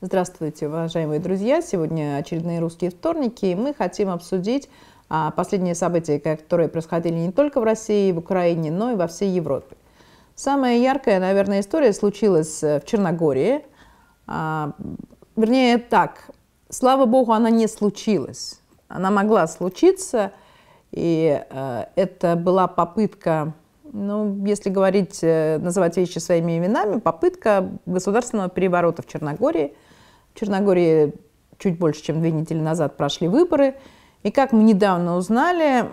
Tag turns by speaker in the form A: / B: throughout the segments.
A: Здравствуйте, уважаемые друзья! Сегодня очередные русские вторники, и мы хотим обсудить а, последние события, которые происходили не только в России и в Украине, но и во всей Европе. Самая яркая, наверное, история случилась э, в Черногории. А, вернее, так, слава богу, она не случилась. Она могла случиться, и э, это была попытка ну, если говорить, э, называть вещи своими именами, попытка государственного переворота в Черногории – в Черногории чуть больше, чем две недели назад прошли выборы. И как мы недавно узнали,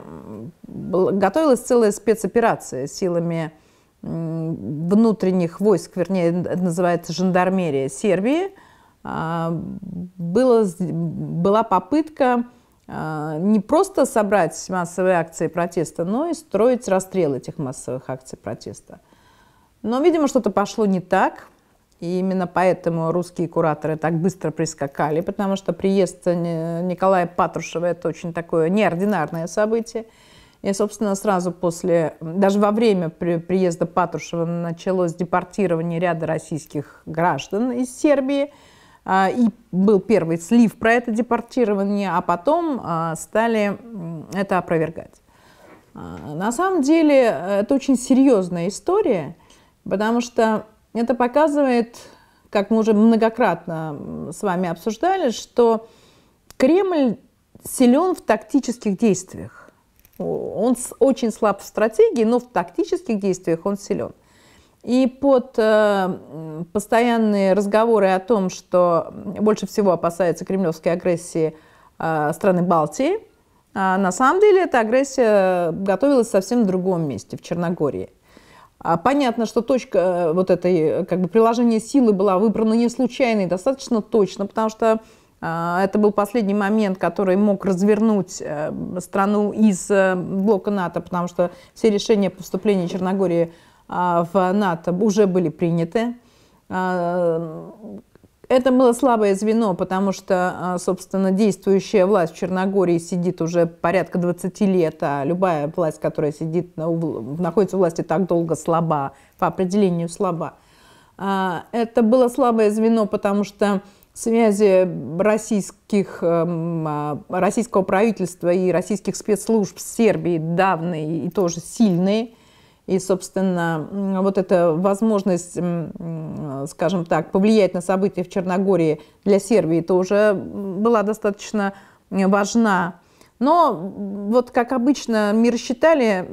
A: готовилась целая спецоперация силами внутренних войск, вернее, называется жандармерия Сербии. А, было, была попытка а, не просто собрать массовые акции протеста, но и строить расстрел этих массовых акций протеста. Но, видимо, что-то пошло не так. И именно поэтому русские кураторы так быстро прискакали, потому что приезд Николая Патрушева – это очень такое неординарное событие. И, собственно, сразу после, даже во время приезда Патрушева началось депортирование ряда российских граждан из Сербии. А, и был первый слив про это депортирование, а потом а, стали это опровергать. А, на самом деле э, это очень серьезная история, потому что это показывает, как мы уже многократно с вами обсуждали, что Кремль силен в тактических действиях. Он очень слаб в стратегии, но в тактических действиях он силен. И под э, постоянные разговоры о том, что больше всего опасается кремлевской агрессии э, страны Балтии, а на самом деле эта агрессия готовилась совсем в другом месте, в Черногории. А понятно, что точка э, вот этой, э, как бы приложение силы была выбрана не случайно и достаточно точно, потому что э, это был последний момент, который мог развернуть страну из блока НАТО, потому что все решения по вступлению Черногории а, в НАТО уже были приняты. А, это было слабое звено, потому что, а, собственно, действующая власть в Черногории сидит уже порядка 20 лет, а любая власть, которая сидит, находится в власти так долго, слаба, по определению слаба. А, это было слабое звено, потому что связи российских, эм, а, российского правительства и российских спецслужб с Сербией давные и тоже сильные – и, собственно, вот эта возможность, скажем так, повлиять на события в Черногории для Сербии, это уже была достаточно важна. Но вот, как обычно, мир считали.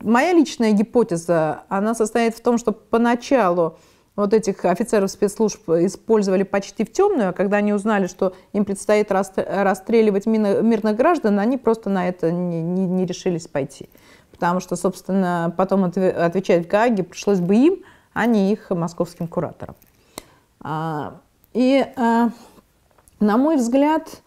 A: моя личная гипотеза, она состоит в том, что поначалу вот этих офицеров спецслужб использовали почти в темную, а когда они узнали, что им предстоит расстреливать мирных граждан, они просто на это не, не, не решились пойти потому что, собственно, потом отвечать в Гааге пришлось бы им, а не их московским кураторам. А, и, а, на мой взгляд,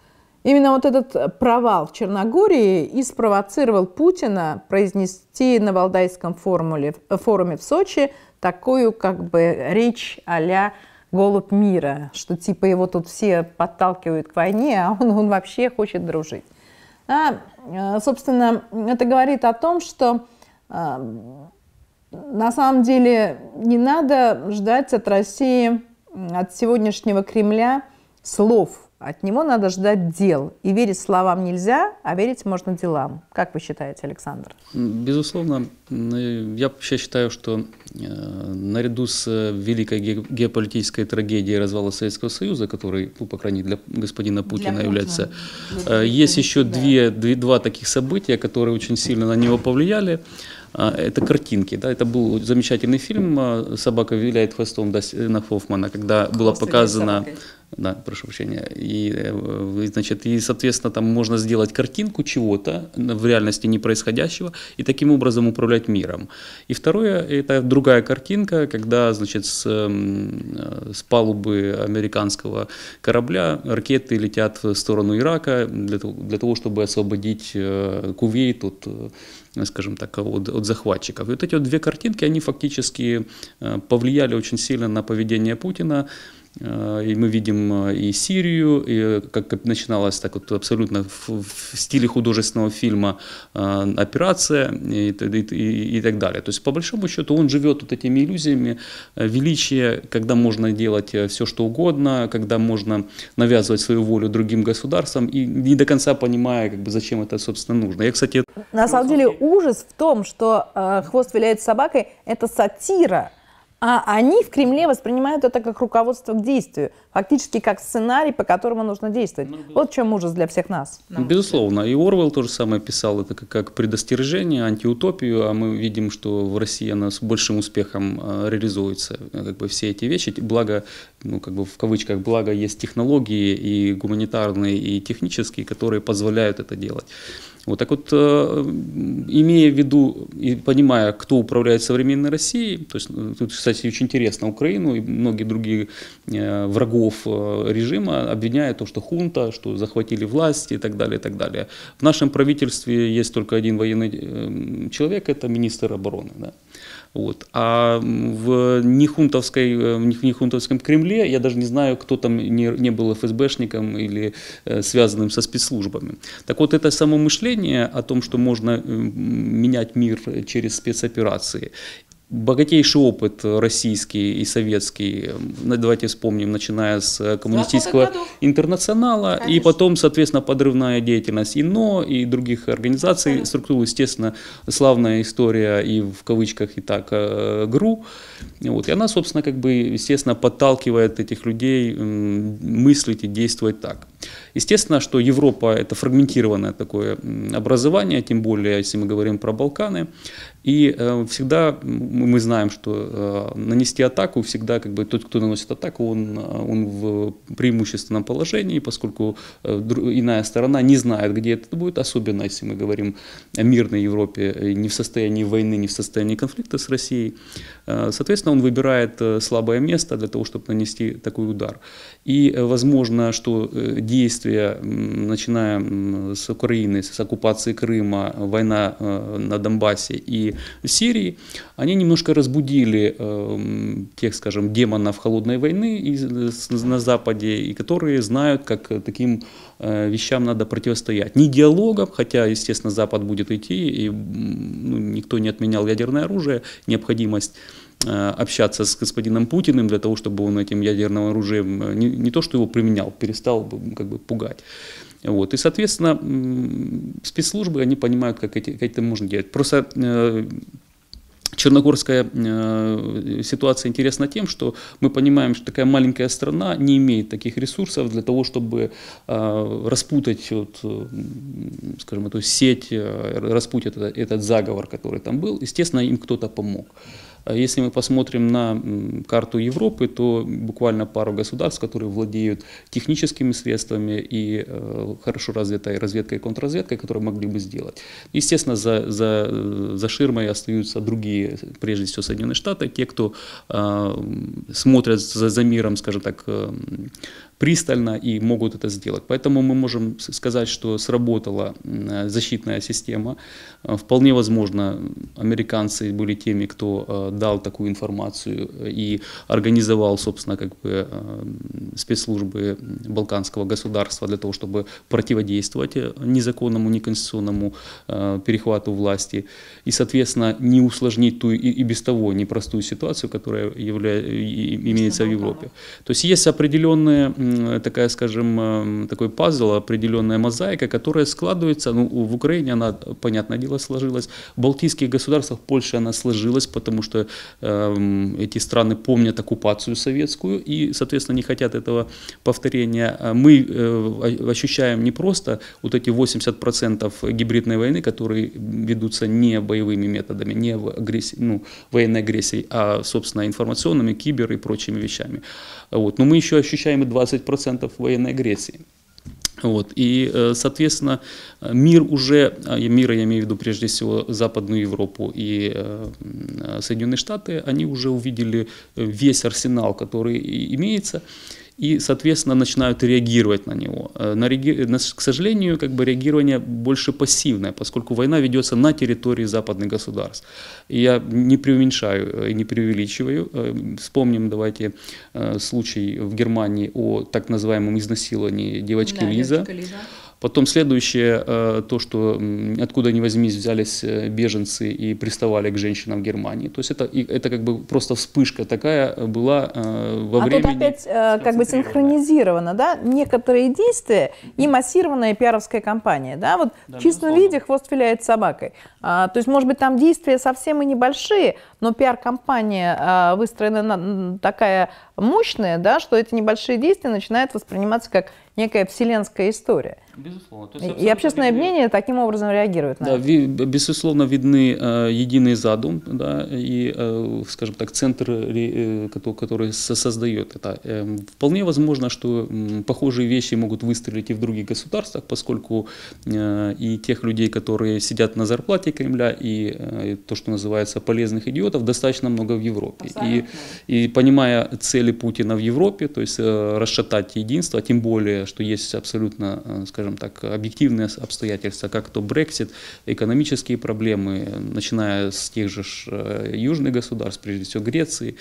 A: именно вот этот провал в Черногории и спровоцировал Путина произнести на Валдайском форуме, э, форуме в Сочи такую как бы речь а-ля «Голубь мира», что типа его тут все подталкивают к войне, а он, он вообще хочет дружить. Да? Э, собственно, это говорит о том, что а, на самом деле не надо ждать от России, от сегодняшнего Кремля слов – от него надо ждать дел. И верить словам нельзя, а верить можно делам. Как вы считаете, Александр?
B: Безусловно, э, я вообще считаю, что э, наряду с э, великой геополитической трагедией развала Советского Союза, который, ну, по крайней мере, для господина Путина для является, Путина. есть еще да. две, две, два таких события, которые очень сильно на него повлияли. А, это картинки. Да? Это был замечательный фильм а, «Собака виляет хвостом» Дастина э, Хоффмана, когда было показано... Да, прошу прощения. Э, и, значит, и, соответственно, там можно сделать картинку чего-то в реальности не происходящего и таким образом управлять миром. И второе, это другая картинка, когда, значит, с, э, с палубы американского корабля ракеты летят в сторону Ирака для, для того, чтобы освободить Кувейт от Э, скажем так, от, от захватчиков. И вот эти вот две картинки, они фактически э, повлияли очень сильно на поведение Путина, Э, и мы видим э, и Сирию, и э, как, начиналось так вот абсолютно в, в стиле художественного фильма операция и, и, и, и так далее. То есть по большому счету он живет вот этими иллюзиями величия, когда можно делать все что угодно, когда можно навязывать свою волю другим государствам и не до конца понимая, как бы зачем это собственно нужно. Я, кстати,
A: на самом ну, деле ужас в том, что э, хвост виляет собакой, это сатира а они в Кремле воспринимают это как руководство к действию, фактически как сценарий, по которому нужно действовать. Ну, вот в чем ужас для всех нас.
B: Безусловно. И Орвел тоже самое писал, это как предостережение, антиутопию, а мы видим, что в России она с большим успехом а, реализуется, а, как бы все эти вещи. Благо, ну, как бы в кавычках, благо есть технологии и гуманитарные, и технические, которые позволяют это делать. Вот так вот, э, имея в виду и понимая, кто управляет современной Россией, то есть э, тут, кстати, очень интересно Украину и многие другие э, врагов режима обвиняют то, что хунта, что захватили власть и так далее, и так далее. В нашем правительстве есть только один военный человек, это министр обороны. Да. Вот. А в Нехунтовской, э, в Нехунтовском Кремле, я даже не знаю, кто там не, не был ФСБшником или э, связанным со спецслужбами. Так вот, это само мышление о том, что можно э, менять мир через спецоперации, богатейший опыт российский и советский, эм, давайте вспомним, начиная с э, коммунистического интернационала, Конечно. и потом, соответственно, подрывная деятельность ИНО и других организаций, да. структур, естественно, славная история и в кавычках и так э, ГРУ. Вот. И она, собственно, как бы, естественно, подталкивает этих людей мыслить и действовать так. Естественно, что Европа – это фрагментированное такое образование, тем более, если мы говорим про Балканы. И э, всегда мы знаем, что э, нанести атаку всегда как бы тот, кто наносит атаку, он, э, он в преимущественном положении, поскольку э, иная сторона не знает, где это будет, особенно если мы говорим о мирной Европе, э, не в состоянии войны, не в состоянии конфликта с Россией. Э, соответственно, он выбирает э, слабое место для того, чтобы нанести такой удар. И э, возможно, что действия, начиная с Украины, с оккупации Крыма, война на Донбассе и в Сирии, они немножко разбудили тех, скажем, демонов холодной войны на Западе, и которые знают, как таким Э, вещам надо противостоять. Не диалогом, хотя, естественно, Запад будет идти, и ну, никто не отменял ядерное оружие, необходимость э, общаться с господином Путиным для того, чтобы он этим ядерным оружием э, не, не то что его применял, перестал как бы пугать. Вот. И, соответственно, спецслужбы, они понимают, как, эти, как это можно делать. Просто э, Черногорская э, ситуация интересна тем, что мы понимаем, что такая маленькая страна не имеет таких ресурсов для того, чтобы э, распутать, вот, э, скажем, эту сеть, распутать этот, этот заговор, который там был. Естественно, им кто-то помог. А если мы посмотрим на карту Европы, то буквально пару государств, которые владеют техническими средствами и э, хорошо развитой разведкой и контрразведкой, которые могли бы сделать. Естественно, за, за, э, за ширмой остаются другие, прежде всего Соединенные Штаты, те, кто э, смотрят за, за миром, скажем так, пристально и могут это сделать. Поэтому мы можем сказать, что сработала защитная система. Э, вполне возможно, американцы были теми, кто э, дал такую информацию э, и организовал, собственно, как бы спецслужбы Балканского государства для того, чтобы противодействовать незаконному, неконституционному перехвату власти и, соответственно, не усложнить ту и, без того непростую ситуацию, которая является, имеется в Европе. То есть есть определенные такая, скажем, такой пазл, определенная мозаика, которая складывается, ну, в Украине она, понятное дело, сложилась, в балтийских государствах, в она сложилась, потому что э, эти страны помнят оккупацию советскую и, соответственно, не хотят этого повторения. А мы э, ощущаем не просто вот эти 80% гибридной войны, которые ведутся не боевыми методами, не в агрессии, ну, военной агрессией, а, собственно, информационными, кибер и прочими вещами. Вот. Но мы еще ощущаем и 20% военной агрессии. Вот. И, э, соответственно, мир уже, а, мира я имею в виду прежде всего Западную Европу и э, Соединенные Штаты, они уже увидели э, весь арсенал, который имеется, и, соответственно, начинают реагировать на него. Э, к сожалению, как бы реагирование больше пассивное, поскольку война ведется на территории западных государств. И я не преуменьшаю э, и не преувеличиваю. Э, вспомним, давайте, случай в Германии о так называемом изнасиловании девочки да, Лиза. Девочка Лиза Потом следующее, э, то, что откуда ни возьмись взялись э, беженцы и приставали к женщинам в Германии. То есть это, это как бы просто вспышка такая была э, во а времени. А тут опять
A: как бы синхронизировано, да, некоторые действия и массированная пиаровская кампания, да, вот да, в чистом виде хвост филяет собакой. А, то есть, может быть, там действия совсем и небольшие, но пиар-компания а, выстроена на, такая мощная, да, что эти небольшие действия начинают восприниматься как некая вселенская история. Безусловно. То есть и общественное видны... мнение таким образом реагирует на да,
B: это. безусловно, видны э, единый задум да, и, э, скажем так, центр, э, который создает это. Э, вполне возможно, что э, похожие вещи могут выстрелить и в других государствах, поскольку э, и тех людей, которые сидят на зарплате Кремля, и э, то, что называется полезных идиотов, достаточно много в Европе. И, и понимая цели Путина в Европе, то есть э, расшатать единство, тем более, что есть абсолютно, э, скажем, скажем так, объективные обстоятельства, как то Brexit, экономические проблемы, начиная с тех же э, южных государств, прежде всего Греции.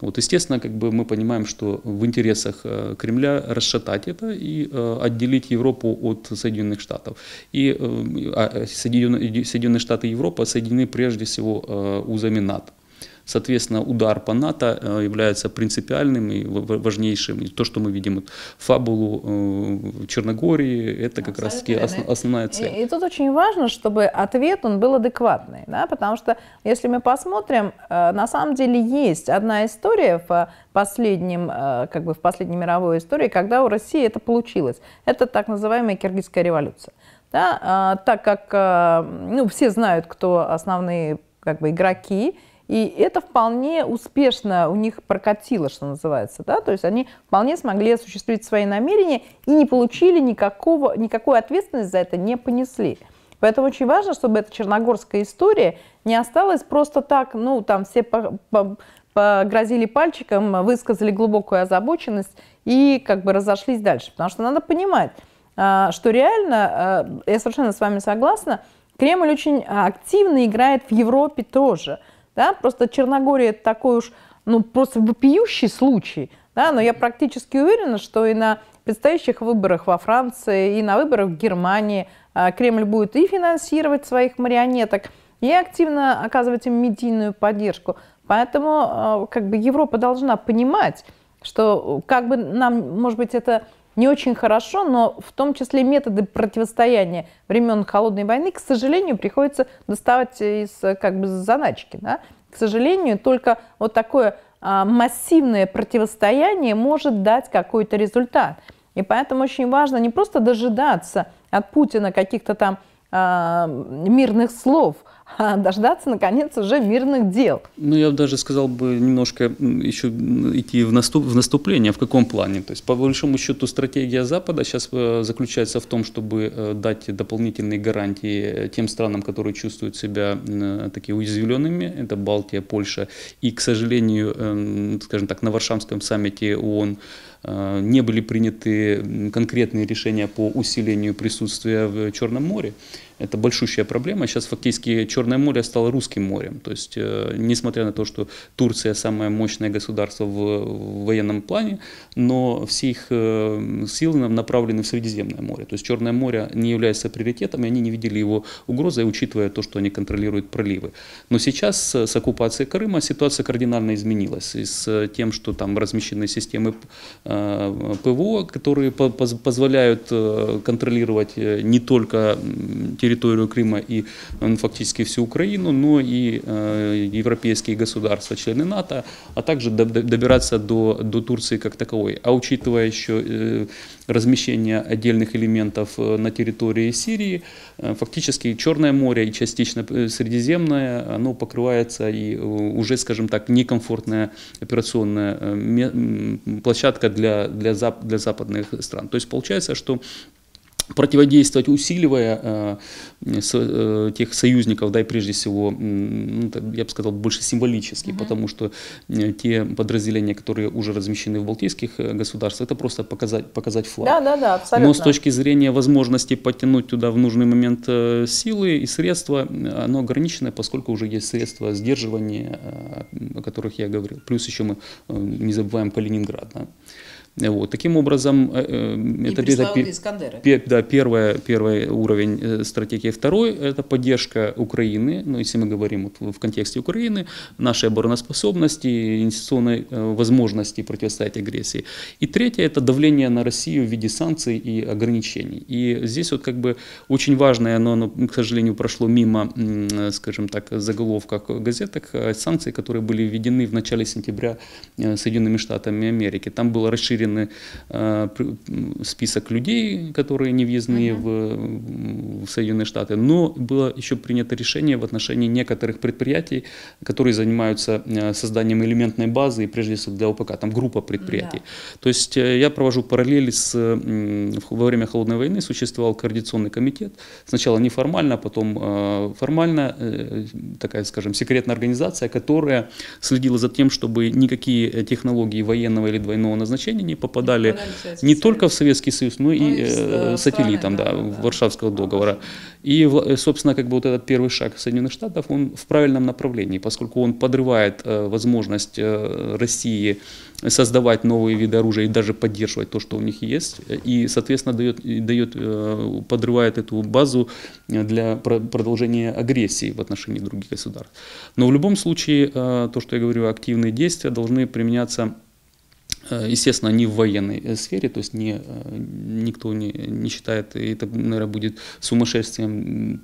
B: Вот, естественно, как бы мы понимаем, что в интересах э, Кремля расшатать это и э, отделить Европу от Соединенных Штатов. И а, Соединенные, Соединенные Штаты и Европа соединены прежде всего узами НАТО. Соответственно, удар по НАТО э, является принципиальным и важнейшим. И то, что мы видим вот, фабулу э, Черногории, это как раз-таки основ, основная цель. И,
A: и тут очень важно, чтобы ответ он был адекватный, да? потому что если мы посмотрим, э, на самом деле есть одна история в последнем, как бы в последней мировой истории, когда у России это получилось. Это так называемая киргизская революция. Да, так как ну, все знают, кто основные как бы, игроки, и это вполне успешно у них прокатило, что называется. Да? То есть они вполне смогли осуществить свои намерения и не получили никакого, никакой ответственности за это, не понесли. Поэтому очень важно, чтобы эта черногорская история не осталась просто так, ну, там все по, по, погрозили пальчиком, высказали глубокую озабоченность и как бы разошлись дальше. Потому что надо понимать, а, что реально, а, я совершенно с вами согласна, Кремль очень активно играет в Европе тоже – да? Просто Черногория это такой уж ну, просто вопиющий случай. Да? Но я практически уверена, что и на предстоящих выборах во Франции, и на выборах в Германии а, Кремль будет и финансировать своих марионеток, и активно оказывать им медийную поддержку. Поэтому а, как бы Европа должна понимать, что как бы нам, может быть, это не очень хорошо, но в том числе методы противостояния времен Холодной войны, к сожалению, приходится доставать из как бы заначки. Да? К сожалению, только вот такое а, массивное противостояние может дать какой-то результат. И поэтому очень важно не просто дожидаться от Путина каких-то там а, мирных слов – а дождаться, наконец, уже мирных дел.
B: Ну, я бы даже сказал бы немножко еще идти в, наступ, в наступление. В каком плане? То есть, по большому счету, стратегия Запада сейчас э, заключается в том, чтобы э, дать дополнительные гарантии э, тем странам, которые чувствуют себя такие уязвленными. Это Балтия, Польша. И, к сожалению, эм, скажем так, на Варшавском саммите ООН не были приняты конкретные решения по усилению присутствия в Черном море. Это большущая проблема. Сейчас фактически Черное море стало русским морем. То есть, э, несмотря на то, что Турция самое мощное государство в военном плане, но все их э, силы нам направлены в Средиземное море. То есть Черное море не является приоритетом, и они не видели его угрозой, учитывая то, что они контролируют проливы. Но сейчас с оккупацией Крыма ситуация кардинально изменилась. И с тем, что там размещены системы э, ПВО, которые позволяют контролировать не только территорию, территорию Крыма и э, фактически всю Украину, но и э, европейские государства, члены НАТО, а также добираться до, до Турции как таковой. А учитывая еще э, размещение отдельных элементов на территории Сирии, фактически Черное море и частично Средиземное, оно покрывается и уже, скажем так, некомфортная операционная площадка для, для, зап, для западных стран. То есть получается, что противодействовать, усиливая э, э, тех союзников, да, и прежде всего, ну, я бы сказал, больше символически, угу. потому что э, те подразделения, которые уже размещены в балтийских государствах, это просто показать, показать флаг. Да, да, да, абсолютно. Но с точки зрения возможности подтянуть туда в нужный момент силы и средства, оно ограничено, поскольку уже есть средства сдерживания, о которых я говорил. Плюс еще мы не забываем Калининград, да. Вот. Таким образом, э, э это где-то да, первое, первый уровень э, стратегии. Второй – это поддержка Украины, ну, если мы говорим вот в контексте Украины, нашей обороноспособности, инвестиционной э, возможности противостоять агрессии. И третье – это давление на Россию в виде санкций и ограничений. И здесь вот как бы очень важное, но оно, к сожалению, прошло мимо, скажем так, заголовков газеток, а, санкций, которые были введены в начале сентября Соединенными Штатами Америки. Там было расширено выделены э, список людей, которые не въездные uh -huh. в, Соединенные Штаты, но было еще принято решение в отношении некоторых предприятий, которые занимаются э, созданием элементной базы и прежде всего для ОПК, там группа предприятий. Да. То есть э, я провожу параллели с во время холодной войны существовал координационный комитет, сначала неформально, а потом формально, такая, скажем, секретная организация, которая следила за тем, чтобы никакие технологии военного или двойного назначения не попадали, не только в Советский Союз, но и ну, э, э сателлитом да, да, Варшавского договора. И, э, собственно, как бы вот этот первый шаг Соединенных Штатов, он в правильном направлении, поскольку он подрывает э, возможность э, России создавать новые виды оружия и даже поддерживать то, что у них есть, и, соответственно, дает, дает, э, подрывает эту базу для продолжения агрессии в отношении других государств. Но в любом случае, то, что я говорю, активные действия должны применяться Э, естественно, не в военной э, сфере, то есть не, э, никто не, не считает, и это, наверное, будет сумасшествием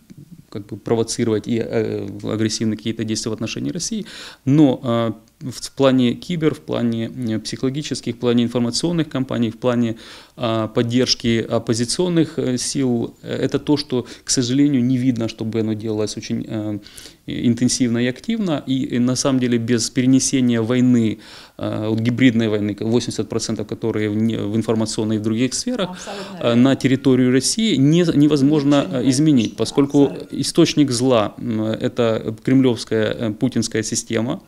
B: как бы провоцировать и агрессивные какие-то действия в отношении России, но в плане кибер, в плане э, психологических, в плане информационных кампаний, в плане а, поддержки оппозиционных э, сил. Это то, что, к сожалению, не видно, чтобы оно делалось очень э, интенсивно и активно. И на самом деле без перенесения войны, вот гибридной войны, 80%, которые в информационной и в других сферах, Абсолютно. на территорию России не, невозможно Ничего изменить, поскольку Абсолютно. источник зла – это кремлевская путинская система,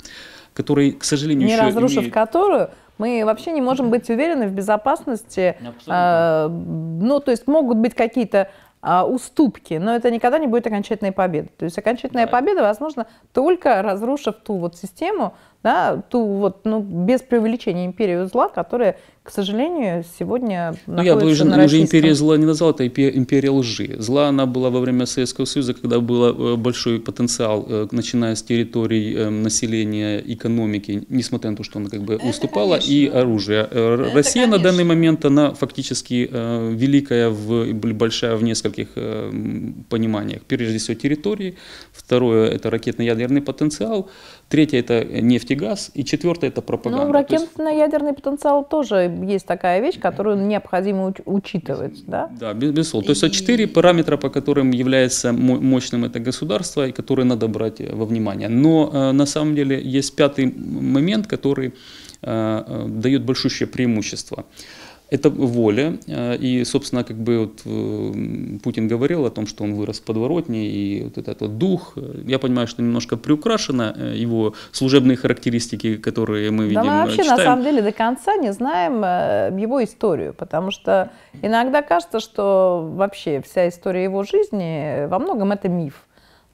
B: который, к сожалению, не еще разрушив имеет...
A: которую мы вообще не можем быть уверены в безопасности. Абсолютно. А, ну, то есть могут быть какие-то а, уступки, но это никогда не будет окончательной победы. То есть окончательная да. победа возможно только разрушив ту вот систему, да, ту вот, ну, без преувеличения империю зла, которая к сожалению, сегодня Ну, я бы уже, на уже империя
B: зла не назвал, это империя лжи. Зла она была во время Советского Союза, когда был э, большой потенциал, э, начиная с территорий э, населения, экономики, несмотря на то, что она как бы это уступала, конечно. и оружие. Это Россия конечно. на данный момент, она фактически великая, в, большая в нескольких пониманиях. Прежде всего территории, второе – это ракетно-ядерный потенциал, третье – это нефть и газ, и четвертое – это пропаганда. Ну,
A: ракетно-ядерный потенциал тоже есть такая вещь, которую необходимо уч учитывать.
B: Да, да без, безусловно. То есть и... четыре параметра, по которым является мощным это государство, и которые надо брать э, во внимание. Но э, на самом деле есть пятый момент, который э, э, дает большущее преимущество. Это воля. Э, и, собственно, как бы вот э, Путин говорил о том, что он вырос в подворотне, и вот этот вот дух. Э, я понимаю, что немножко приукрашено его служебные характеристики, которые мы видим, Да мы вообще, читаем. на самом
A: деле, до конца не знаем его историю, потому что иногда кажется, что вообще вся история его жизни во многом это миф.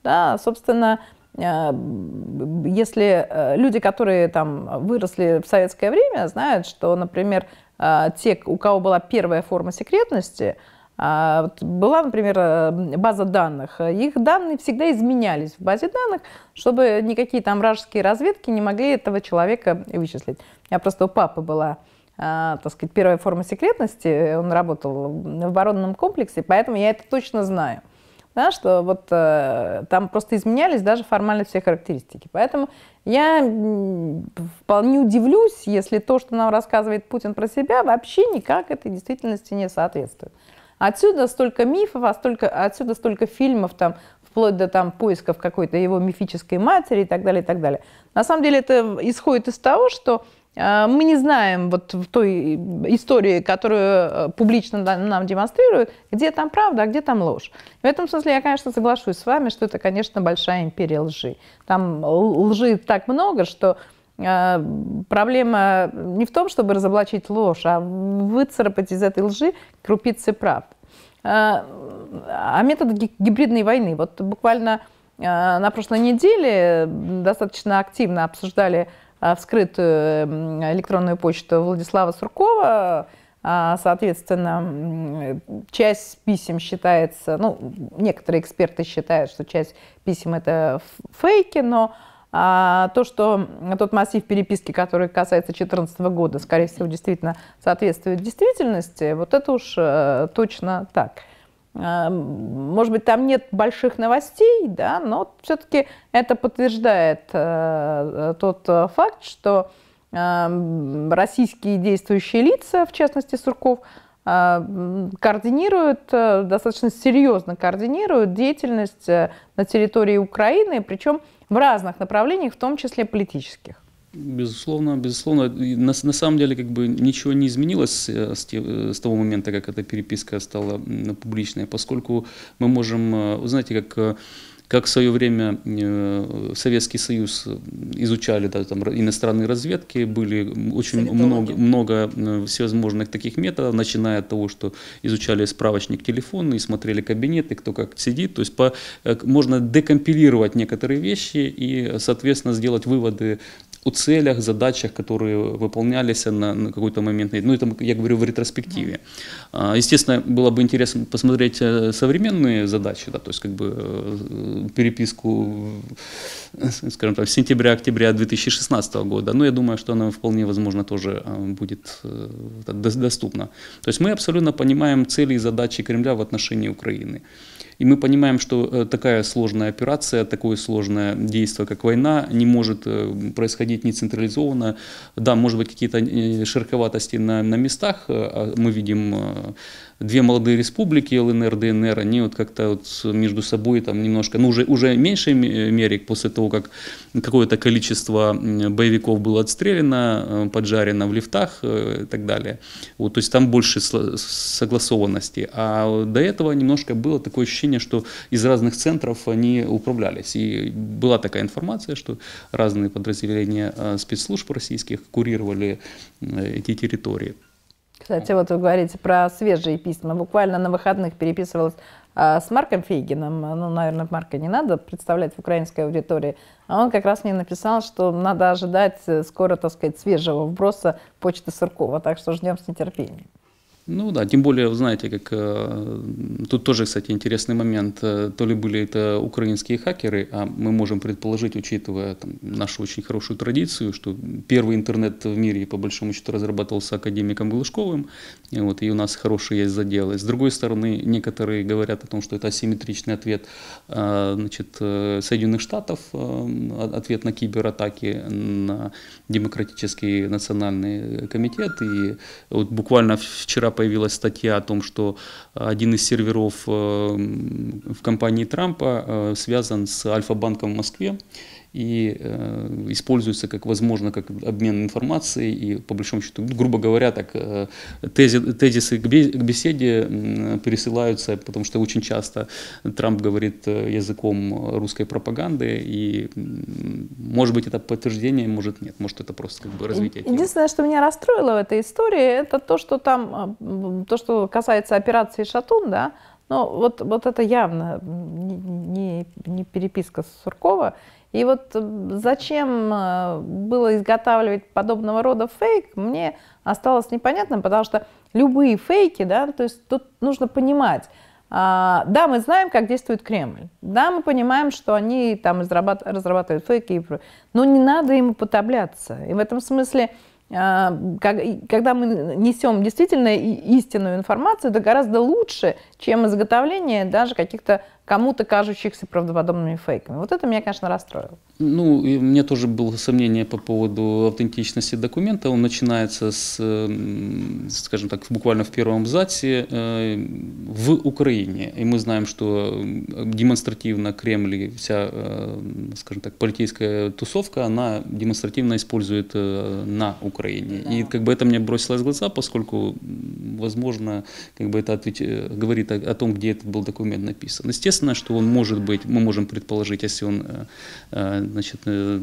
A: Да, собственно, если люди, которые там выросли в советское время, знают, что, например, а, те, у кого была первая форма секретности, а, была, например, э, база данных. Их данные всегда изменялись в базе данных, чтобы никакие там вражеские разведки не могли этого человека вычислить. Я просто у папы была а, так сказать, первая форма секретности, он работал в оборонном комплексе, поэтому я это точно знаю да, что вот э, там просто изменялись даже формально все характеристики. Поэтому я вполне удивлюсь, если то, что нам рассказывает Путин про себя, вообще никак этой действительности не соответствует. Отсюда столько мифов, а столько, отсюда столько фильмов, там, вплоть до там, поисков какой-то его мифической матери и так далее, и так далее. На самом деле это исходит из того, что а, мы не знаем вот в той истории, которую э, публично нам демонстрируют, где там правда, а где там ложь. В этом смысле я, конечно, соглашусь с вами, что это, конечно, большая империя лжи. Там лжи так много, что э, проблема не в том, чтобы разоблачить ложь, а выцарапать из этой лжи крупицы правды. Э, а метод гибридной войны. Вот буквально на прошлой неделе достаточно активно обсуждали Э, вскрытую эм, электронную почту Владислава Суркова. А, соответственно, часть писем считается, ну, некоторые эксперты считают, что часть писем это фейки, но а, то, что тот массив переписки, который касается 2014 года, скорее всего, действительно соответствует действительности, вот это уж э, точно так. Э, может быть, там нет больших новостей, да, но все-таки это подтверждает э, э, тот факт, что российские действующие лица, в частности Сурков, координируют, достаточно серьезно координируют деятельность на территории Украины, причем в разных направлениях, в том числе политических.
B: Безусловно, безусловно. На, на самом деле, как бы ничего не изменилось с, э, с, те, э, с того момента, как эта переписка стала публичной, поскольку мы можем, э, знаете, как как в свое время Советский Союз изучали да, там, иностранные разведки, были очень много, много всевозможных таких методов, начиная от того, что изучали справочник телефонный, смотрели кабинеты, кто как сидит. То есть по, можно декомпилировать некоторые вещи и, соответственно, сделать выводы о целях, задачах, которые выполнялись на, на какой-то момент. Ну, это я говорю в ретроспективе. А, естественно, было бы интересно посмотреть э, современные задачи, да, то есть как бы э, переписку, э, скажем так, сентября-октября 2016 года. Но ну, я думаю, что она вполне возможно тоже будет доступна. То есть мы абсолютно понимаем цели и задачи Кремля в отношении Украины. И мы понимаем, что э, такая сложная операция, такое сложное действие, как война, не может э, происходить не централизованно. Да, может быть, какие-то э, шероховатости на, на местах а мы видим две молодые республики ЛНР, ДНР, они вот как-то вот между собой там немножко, ну уже, уже в меньшей э, мере, после того, как какое-то количество боевиков было отстреляно, э, поджарено в лифтах э, и так далее. Вот, то есть там больше согласованности. А до этого немножко было такое ощущение, что из разных центров они управлялись. И была такая информация, что разные подразделения спецслужб российских курировали эти территории.
A: Кстати, вот вы говорите про свежие письма. Буквально на выходных переписывалась а, с Марком Фейгином. Ну, наверное, Марка не надо представлять в украинской аудитории. А он как раз мне написал, что надо ожидать э, скоро, так сказать, свежего вброса почты Суркова. Так что ждем с нетерпением.
B: Ну да, тем более, вы знаете, как э, тут тоже, кстати, интересный момент. Э, то ли были это украинские хакеры, а мы можем предположить, учитывая там, нашу очень хорошую традицию, что первый интернет в мире, по большому счету, разрабатывался академиком Глушковым, и, вот, и у нас хорошие есть заделы. С другой стороны, некоторые говорят о том, что это асимметричный ответ э, значит, Соединенных Штатов, ответ на кибератаки на демократический национальный комитет. И вот буквально вчера появилась статья о том, что э, один из серверов э, в компании Трампа э, связан с Альфа-банком в Москве, и э, используется как возможно как обмен информацией и по большому счету грубо говоря так э, тезисы к, беседе э, пересылаются потому что очень часто Трамп говорит э, языком русской пропаганды и может быть это подтверждение может нет может это просто как бы развитие
A: единственное его. что меня расстроило в этой истории это то что там э, то что касается операции Шатун да но вот, вот это явно не, не, не переписка Суркова, и вот э, зачем э, было изготавливать подобного рода фейк, мне осталось непонятным, потому что любые фейки, да, то есть тут нужно понимать, а, да, мы знаем, как действует Кремль. Да, мы понимаем, что они там разрабатывают фейки. Но не надо им употребляться. И в этом смысле, а, когда мы несем действительно истинную информацию, это гораздо лучше, чем изготовление даже каких-то кому-то кажущихся правдоподобными фейками. Вот это меня, конечно, расстроило.
B: Ну, и у меня тоже было сомнение по поводу аутентичности документа. Он начинается с, эм, скажем так, буквально в первом абзаце э, «в Украине». И мы знаем, что эм, демонстративно Кремль и вся, эм, скажем так, политическая тусовка, она демонстративно использует э, «на Украине». Да. И как бы это мне бросилось в глаза, поскольку, возможно, как бы это ответ... Э, говорит о, о том, где этот был документ написан. Естественно, Естественно, что он может быть, мы можем предположить, если он э, э, значит, э,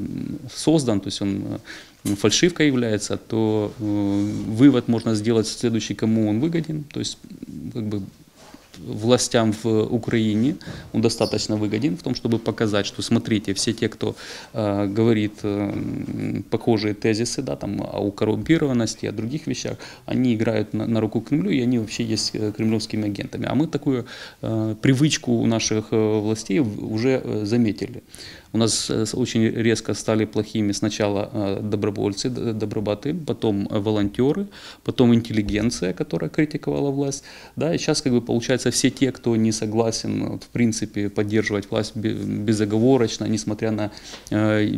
B: создан, то есть он фальшивка является, то вывод можно сделать следующий, кому он выгоден, то есть как бы властям в Украине, он достаточно выгоден в том, чтобы показать, что смотрите, все те, кто э, говорит э, похожие тезисы, да, там о а коррумпированности, о других вещах, они играют на, на руку Кремлю, и они вообще есть э, кремлевскими агентами. А мы такую э, привычку у наших э, властей уже э, заметили. У нас э, очень резко стали плохими сначала э, добровольцы, добробаты, потом э, волонтеры, потом интеллигенция, которая критиковала власть. Да, и сейчас как бы получается все те, кто не согласен в принципе поддерживать власть безоговорочно, несмотря на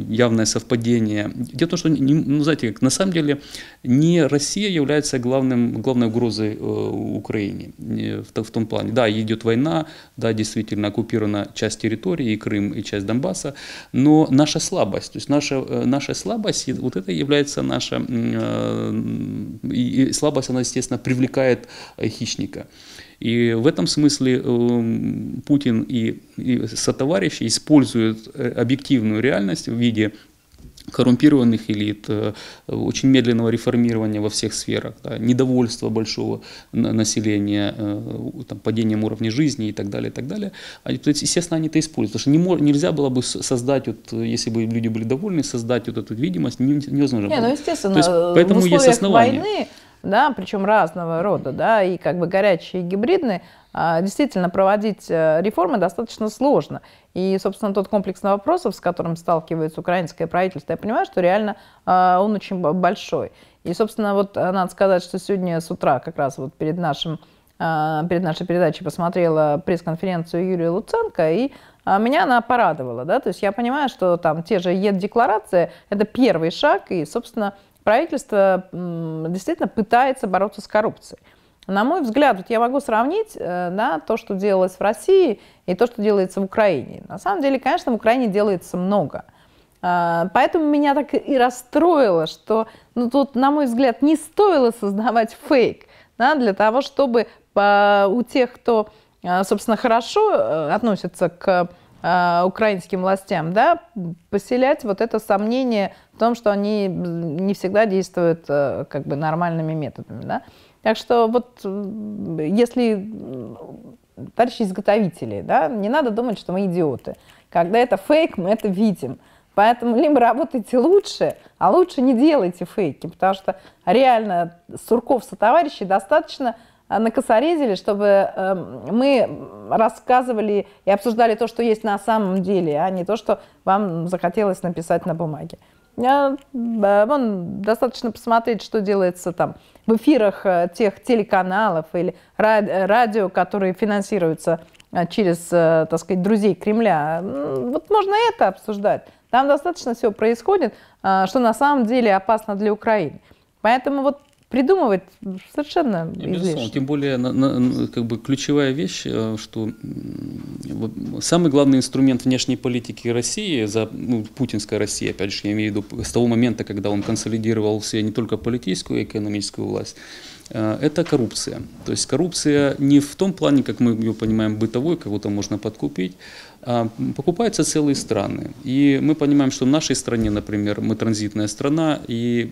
B: явное совпадение. Дело в том, что, ну, знаете, как, на самом деле не Россия является главным, главной угрозой Украине в том плане. Да, идет война, да, действительно оккупирована часть территории, и Крым, и часть Донбасса, но наша слабость, то есть наша, э, наша слабость, вот это является наша, э, и слабость, она, естественно, привлекает э, хищника. И в этом смысле Путин и, и сотоварищи используют объективную реальность в виде коррумпированных элит, э, очень медленного реформирования во всех сферах, да, недовольства большого населения, э, там, падением уровня жизни и так далее, и так далее. естественно, они это используют, потому что не мож, нельзя было бы создать, вот, если бы люди были довольны, создать вот эту видимость, не, невозможно. Не, ну, естественно, есть, поэтому в условиях есть основания. войны
A: да, причем разного рода, да, и как бы горячие гибридные, а, действительно, проводить э, реформы достаточно сложно. И, собственно, тот комплекс вопросов, с которым сталкивается украинское правительство, я понимаю, что реально а, он очень большой. И, собственно, вот э, надо сказать, что сегодня с утра как раз вот перед нашим а, перед нашей передачей посмотрела пресс-конференцию Юрия Луценко, и меня она порадовала, да, то есть я понимаю, что там те же ЕД-декларации, это первый шаг, и, собственно, правительство действительно пытается бороться с коррупцией. На мой взгляд, вот я могу сравнить э, да, то, что делалось в России и то, что делается в Украине. На самом деле, конечно, в Украине делается много. А, поэтому меня так и расстроило, что ну, тут, на мой взгляд, не стоило создавать фейк да, для того, чтобы а, у тех, кто, а, собственно, хорошо э, относится к украинским властям, да, поселять вот это сомнение в том, что они не всегда действуют э, как бы нормальными методами, да. Так что вот если товарищи изготовители, да, не надо думать, что мы идиоты. Когда это фейк, мы это видим. Поэтому либо работайте лучше, а лучше не делайте фейки, потому что реально сурков со товарищей достаточно а, накосорезили, чтобы эм, мы рассказывали и обсуждали то, что есть на самом деле, а не то, что вам захотелось написать на бумаге. Э, вон, достаточно посмотреть, что делается там в эфирах э, тех телеканалов или радио, которые финансируются э, через, так сказать, друзей Кремля. Вот можно это обсуждать. Там достаточно все происходит, что на самом деле опасно для Украины. Поэтому вот придумывать совершенно и, Тем
B: более, на, на, как бы ключевая вещь, э, что самый главный инструмент внешней политики России, за, ну, путинская Россия, опять же, я имею в виду с того момента, когда он консолидировал себе не только политическую и экономическую власть, э, это коррупция. То есть коррупция не в том плане, как мы ее понимаем, бытовой, кого-то можно подкупить, а, покупаются целые страны. И мы понимаем, что в нашей стране, например, мы транзитная страна, и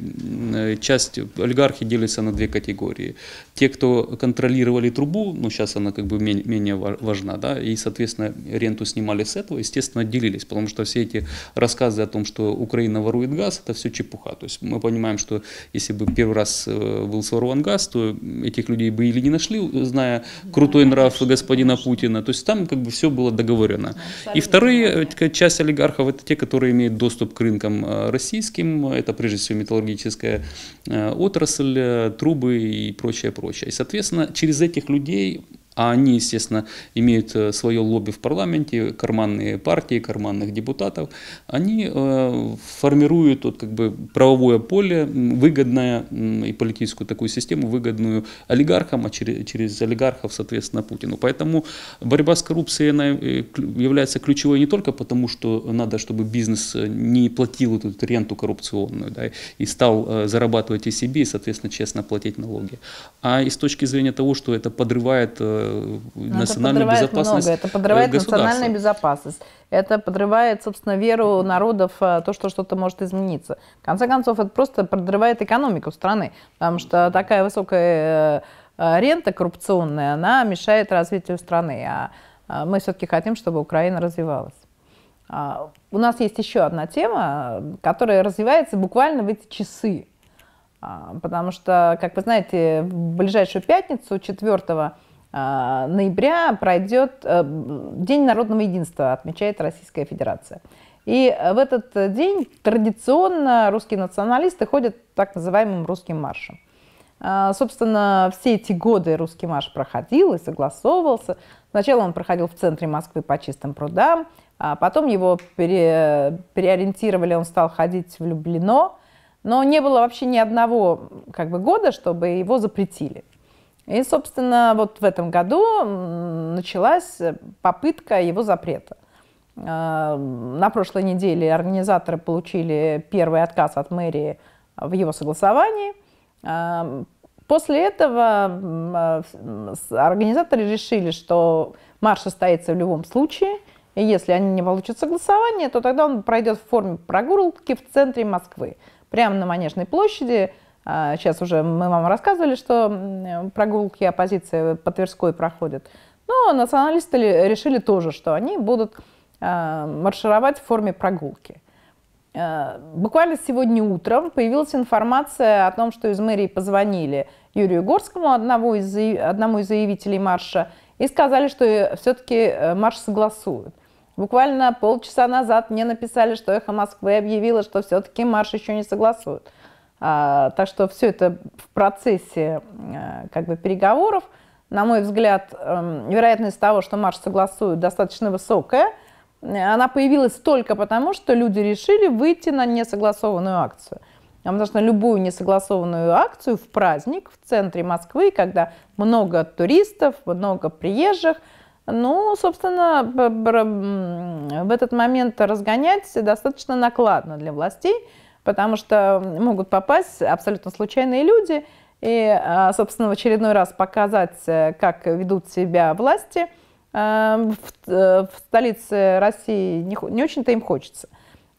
B: э, часть олигархи делятся на две категории. Те, кто контролировали трубу, ну сейчас она как бы менее важна, да, и, соответственно, ренту снимали с этого, естественно, делились, потому что все эти рассказы о том, что Украина ворует газ, это все чепуха. То есть мы понимаем, что если бы первый раз э, был сворован газ, то этих людей бы или не нашли, зная ну, крутой нрав господина Путина. То есть там как бы все было договорено. И вторая э, часть олигархов – это те, которые имеют доступ к рынкам э, российским, это прежде всего металлургическая э, отрасль, трубы и прочее, прочее. И, соответственно, через этих людей а они, естественно, имеют э, свое лобби в парламенте, карманные партии, карманных депутатов. Они э, формируют вот, как бы, правовое поле, выгодное и политическую такую систему, выгодную олигархам, а через, через олигархов, соответственно, Путину. Поэтому борьба с коррупцией она э, является ключевой не только потому, что надо, чтобы бизнес не платил эту ренту коррупционную да, и стал зарабатывать и себе, и, соответственно, честно платить налоги, а и с точки зрения того, что это подрывает э, национальную это безопасность много. Это подрывает национальную
A: безопасность. Это подрывает, собственно, веру народов э, то, что что-то может измениться. В конце концов, это просто подрывает экономику страны, потому что такая высокая э, э, рента коррупционная, она мешает развитию страны. А, а мы все-таки хотим, чтобы Украина развивалась. А, у нас есть еще одна тема, которая развивается буквально в эти часы. А, потому что, как вы знаете, в ближайшую пятницу, 4 а, ноября пройдет э, День народного единства, отмечает Российская Федерация. И в этот день традиционно русские националисты ходят так называемым русским маршем. А, собственно, все эти годы русский марш проходил и согласовывался. Сначала он проходил в центре Москвы по чистым прудам, а потом его пере, переориентировали, он стал ходить в Люблино, но не было вообще ни одного как бы, года, чтобы его запретили. И, собственно, вот в этом году началась э, попытка его запрета. Э, на прошлой неделе организаторы получили первый отказ от мэрии в его согласовании. Э, после этого организаторы решили, что марш состоится в любом случае, и если они не получат согласование, то тогда он пройдет в форме прогулки в центре Москвы, прямо на Манежной площади, а, сейчас уже мы вам рассказывали, что прогулки оппозиции по Тверской проходят. Но националисты решили тоже, что они будут а, маршировать в форме прогулки. А, буквально сегодня утром появилась информация о том, что из мэрии позвонили Юрию Горскому, одного из, одному из заявителей марша, и сказали, что э, все-таки э, марш согласуют. Буквально полчаса назад мне написали, что «Эхо Москвы» объявило, что все-таки марш еще не согласуют. А, так что все это в процессе э, как бы переговоров. На мой взгляд, эм, вероятность того, что марш согласуют, достаточно высокая. Э, она появилась только потому, что люди решили выйти на несогласованную акцию. А потому что любую несогласованную акцию в праздник в центре Москвы, когда много туристов, много приезжих, ну, собственно, в этот момент разгонять достаточно накладно для властей потому что могут попасть абсолютно случайные люди и, а, собственно, в очередной раз показать, э, как ведут себя власти э, э, в столице России, не очень-то им хочется.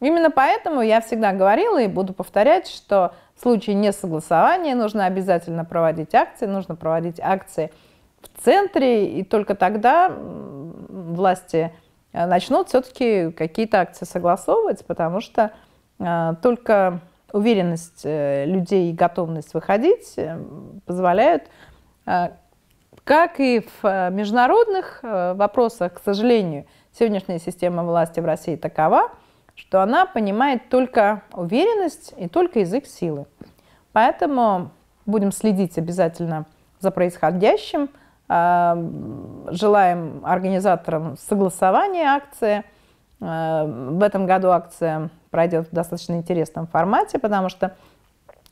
A: Именно поэтому я всегда говорила и буду повторять, что в случае несогласования нужно обязательно проводить акции, нужно проводить акции в центре, и только тогда власти начнут все-таки какие-то акции согласовывать, потому что а, только уверенность э, людей и готовность выходить э, позволяют, а, как и в э, международных вопросах, к сожалению, сегодняшняя система власти в России такова, что она понимает только уверенность и только язык силы. Поэтому будем следить обязательно за происходящим, а, желаем организаторам согласования акции – Э, в этом году акция пройдет в достаточно интересном формате, потому что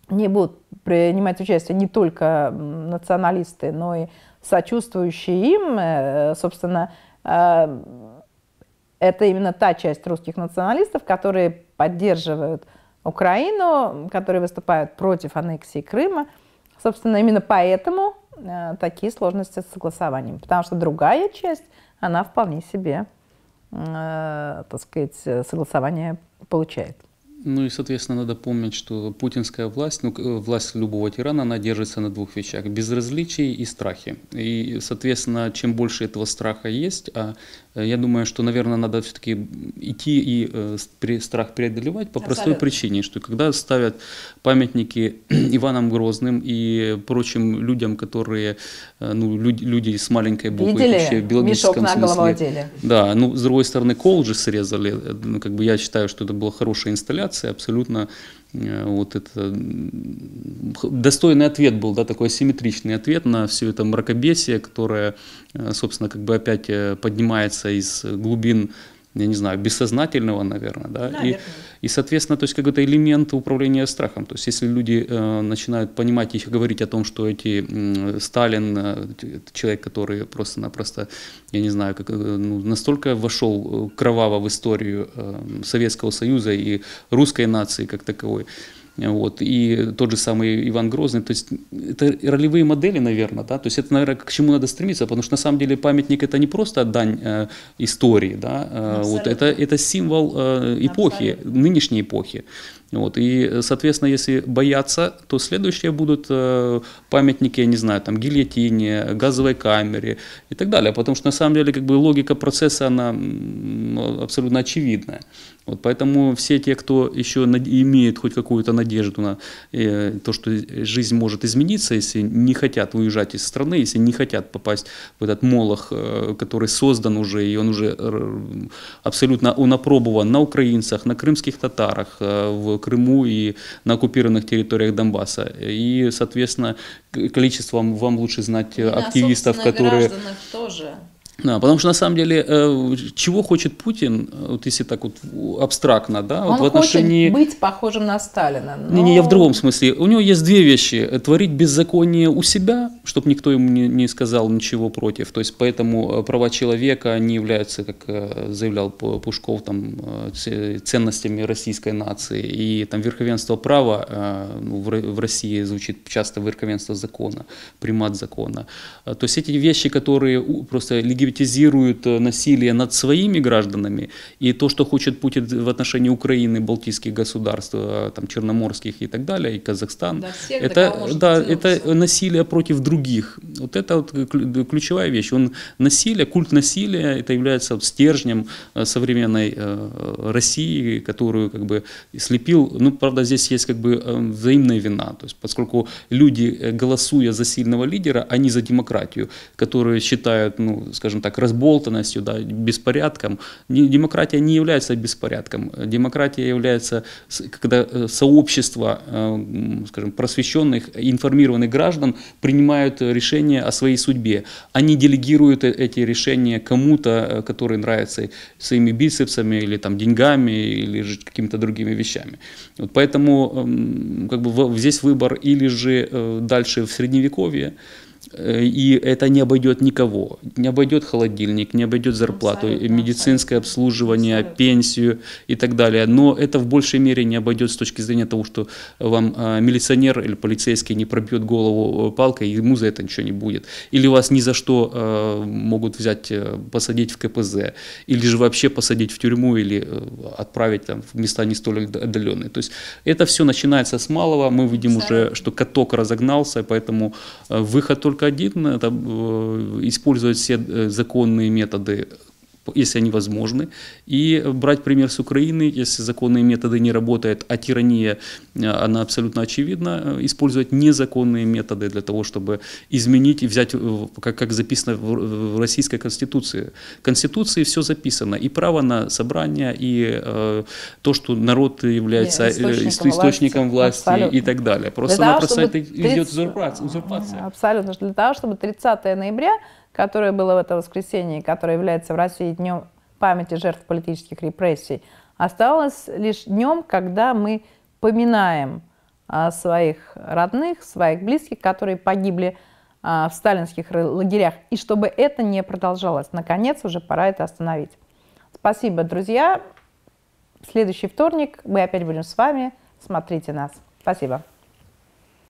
A: не будут принимать участие не только националисты, но и сочувствующие им, э, собственно, э, это именно та часть русских националистов, которые поддерживают Украину, которые выступают против аннексии Крыма. Собственно, именно поэтому такие сложности с согласованием, потому что другая часть, она вполне себе э, так сказать, согласование получает.
B: Ну и, соответственно, надо помнить, что путинская власть, ну, э, власть любого тирана, она держится на двух вещах – безразличии и страхе. И, соответственно, чем больше этого страха есть, а Э, я думаю, что, наверное, надо все-таки идти и э, страх преодолевать по Абсолютно. простой причине, что когда ставят памятники Иванам Грозным и прочим людям, которые, э, ну, люди, люди с маленькой буквы Видели? вообще в биологическом Мешок на смысле. Одели. Да, ну, с другой стороны, кол же срезали, э, ну, как бы я считаю, что это была хорошая инсталляция, абсолютно Э, вот это достойный ответ был, да, такой асимметричный ответ на все это мракобесие, которое, э, собственно, как бы опять э, поднимается из глубин я не знаю, бессознательного, наверное, да, наверное. И, и, соответственно, то есть как то элемент управления страхом, то есть если люди э, начинают понимать и говорить о том, что эти э, Сталин, э, человек, который просто-напросто, я не знаю, как, э, ну, настолько вошел э, кроваво в историю э, Советского Союза и русской нации как таковой, вот. И тот же самый Иван Грозный. То есть это ролевые модели, наверное. Да? То есть это, наверное, к чему надо стремиться. Потому что на самом деле памятник это не просто дань э, истории. Да? Э, вот. это, это символ э, эпохи, Абсолютно. нынешней эпохи. Вот. И, соответственно, если бояться, то следующие будут э, памятники, я не знаю, там, гильотине, газовой камере и так далее. Потому что, на самом деле, как бы логика процесса, она абсолютно очевидная. Вот поэтому все те, кто еще имеет хоть какую-то надежду на э, то, что жизнь может измениться, если не хотят уезжать из страны, если не хотят попасть в этот молох, э, который создан уже, и он уже э, абсолютно он опробован на украинцах, на крымских татарах, в Крыму и на оккупированных территориях Донбасса. И, соответственно, количество вам лучше знать и активистов, на, которые... тоже. Да, потому что на самом деле, э, чего хочет Путин, э, вот если так вот абстрактно, да, Он вот в отношении. Хочет
A: быть похожим на Сталина. Но... Не, не, я в другом
B: смысле. У него есть две вещи: творить беззаконие у себя, чтобы никто ему не, не сказал ничего против. То есть поэтому э, права человека не являются, как заявлял Пушков, там ценностями российской нации. И там верховенство права ну, в России звучит часто верховенство закона, примат закона. То есть эти вещи, которые просто легитимны приватизируют э, насилие над своими гражданами, и то, что хочет Путин в отношении Украины, балтийских государств, э, там, черноморских и так далее, и Казахстан, да, всех, это, да, это насилие против других. Вот это вот ключевая вещь. Он, насилие, культ насилия, это является вот стержнем э, современной России, которую как бы слепил, ну, правда, здесь есть как бы взаимная вина, то есть поскольку люди, голосуя за сильного лидера, они а за демократию, которые считают, ну, скажем, скажем так, разболтанностью, да, беспорядком. Демократия не является беспорядком. Демократия является, когда э, сообщество, э, скажем, просвещенных, информированных граждан принимают решения о своей судьбе. Они делегируют э, эти решения кому-то, который нравится своими бицепсами или там деньгами или же какими-то другими вещами. Вот поэтому как бы здесь выбор или же дальше в средневековье, Э, и это не обойдет никого. Не обойдет холодильник, не обойдет зарплату, медицинское обслуживание, пенсию и так далее. Но это в большей мере не обойдет с точки зрения того, что вам а, милиционер или полицейский не пробьет голову э, палкой, ему за это ничего не будет. Или вас ни за что э, могут взять, посадить в КПЗ. Или же вообще посадить в тюрьму или отправить там, в места не столь отдаленные. То есть это все начинается с малого. Мы видим уже, что каток разогнался, поэтому выход только только один, это э, использовать все э, законные методы если они возможны, и брать пример с Украины, если законные методы не работают, а тирания, э, она абсолютно очевидна, э, использовать незаконные методы для того, чтобы изменить и взять, э, как, как записано в Российской Конституции. В Конституции все записано, и право на собрание, и э, то, что народ является источником, источником власти, власти и так далее. Просто-напросто это 30... идет узурпация.
A: Абсолютно. Для того, чтобы 30 ноября которое было в это воскресенье, которое является в России днем памяти жертв политических репрессий, осталось лишь днем, когда мы поминаем а, своих родных, своих близких, которые погибли а, в сталинских лагерях. И чтобы это не продолжалось, наконец уже пора это остановить. Спасибо, друзья. В следующий вторник мы опять будем с вами. Смотрите нас. Спасибо.